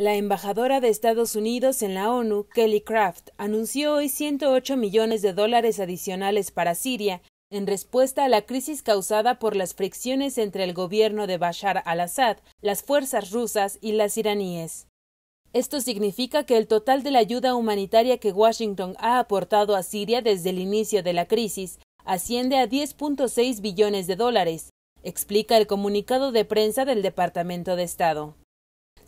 La embajadora de Estados Unidos en la ONU, Kelly Craft, anunció hoy 108 millones de dólares adicionales para Siria en respuesta a la crisis causada por las fricciones entre el gobierno de Bashar al-Assad, las fuerzas rusas y las iraníes. Esto significa que el total de la ayuda humanitaria que Washington ha aportado a Siria desde el inicio de la crisis asciende a 10.6 billones de dólares, explica el comunicado de prensa del Departamento de Estado.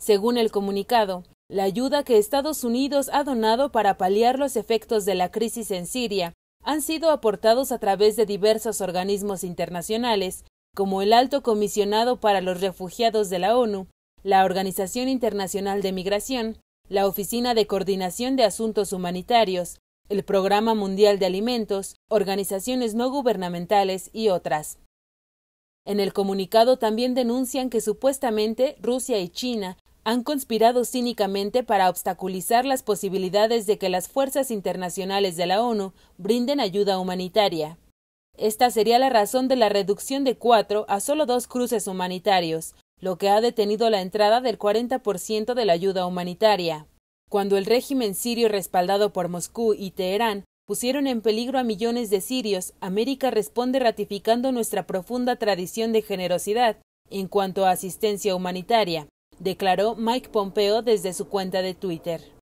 Según el comunicado, la ayuda que Estados Unidos ha donado para paliar los efectos de la crisis en Siria han sido aportados a través de diversos organismos internacionales, como el Alto Comisionado para los Refugiados de la ONU, la Organización Internacional de Migración, la Oficina de Coordinación de Asuntos Humanitarios, el Programa Mundial de Alimentos, organizaciones no gubernamentales y otras. En el comunicado también denuncian que supuestamente Rusia y China han conspirado cínicamente para obstaculizar las posibilidades de que las fuerzas internacionales de la ONU brinden ayuda humanitaria. Esta sería la razón de la reducción de cuatro a solo dos cruces humanitarios, lo que ha detenido la entrada del 40% de la ayuda humanitaria. Cuando el régimen sirio respaldado por Moscú y Teherán pusieron en peligro a millones de sirios, América responde ratificando nuestra profunda tradición de generosidad en cuanto a asistencia humanitaria, declaró Mike Pompeo desde su cuenta de Twitter.